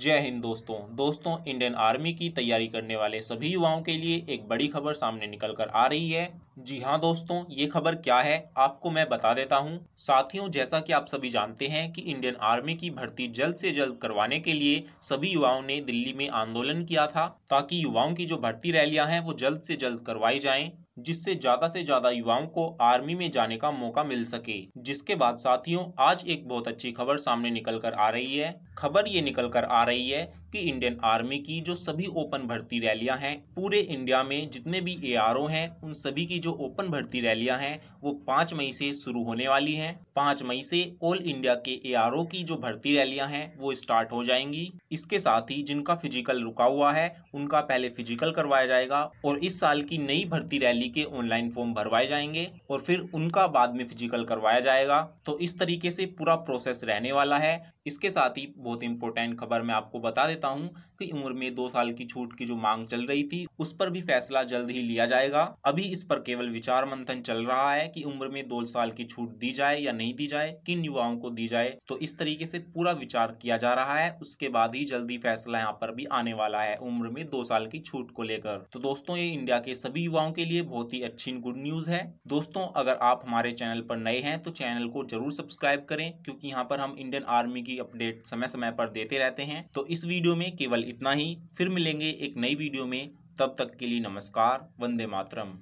जय हिंद दोस्तों दोस्तों इंडियन आर्मी की तैयारी करने वाले सभी युवाओं के लिए एक बड़ी खबर सामने निकल कर आ रही है जी हाँ दोस्तों ये खबर क्या है आपको मैं बता देता हूँ साथियों जैसा कि आप सभी जानते हैं कि इंडियन आर्मी की भर्ती जल्द से जल्द करवाने के लिए सभी युवाओं ने दिल्ली में आंदोलन किया था ताकि युवाओं की जो भर्ती रैलियां हैं वो जल्द से जल्द करवाई जाएं जिससे ज्यादा से ज्यादा युवाओं को आर्मी में जाने का मौका मिल सके जिसके बाद साथियों आज एक बहुत अच्छी खबर सामने निकल कर आ रही है खबर ये निकल कर आ रही है कि इंडियन आर्मी की जो सभी ओपन भर्ती रैलियां हैं पूरे इंडिया में जितने भी ए हैं उन सभी की जो ओपन भर्ती रैलियां हैं वो पाँच मई से शुरू होने वाली हैं पाँच मई से ऑल इंडिया के ए की जो भर्ती रैलियां हैं वो स्टार्ट हो जाएंगी इसके साथ ही जिनका फिजिकल रुका हुआ है उनका पहले फिजिकल करवाया जाएगा और इस साल की नई भर्ती रैली के ऑनलाइन फॉर्म भरवाए जाएंगे और फिर उनका बाद में फिजिकल करवाया जाएगा तो इस तरीके से पूरा प्रोसेस रहने वाला है इसके साथ ही बहुत इंपॉर्टेंट खबर मैं आपको बता देता देता हूं कि उम्र में दो साल की छूट की जो मांग चल रही थी उस पर भी फैसला जल्द ही लिया जाएगा अभी इस पर केवल विचार मंथन चल रहा है कि उम्र में दो साल की छूट दी जाए या नहीं दी जाए किन युवाओं को दी जाए तो इस तरीके से पूरा विचार किया जा रहा है उसके बाद ही जल्दी फैसला यहाँ पर भी आने वाला है उम्र में दो साल की छूट को लेकर तो दोस्तों ये इंडिया के सभी युवाओं के लिए बहुत ही अच्छी गुड न्यूज है दोस्तों अगर आप हमारे चैनल पर नए हैं तो चैनल को जरूर सब्सक्राइब करें क्योंकि यहाँ पर हम इंडियन आर्मी की अपडेट समय समय पर देते रहते हैं तो इस वीडियो वीडियो में केवल इतना ही फिर मिलेंगे एक नई वीडियो में तब तक के लिए नमस्कार वंदे मातरम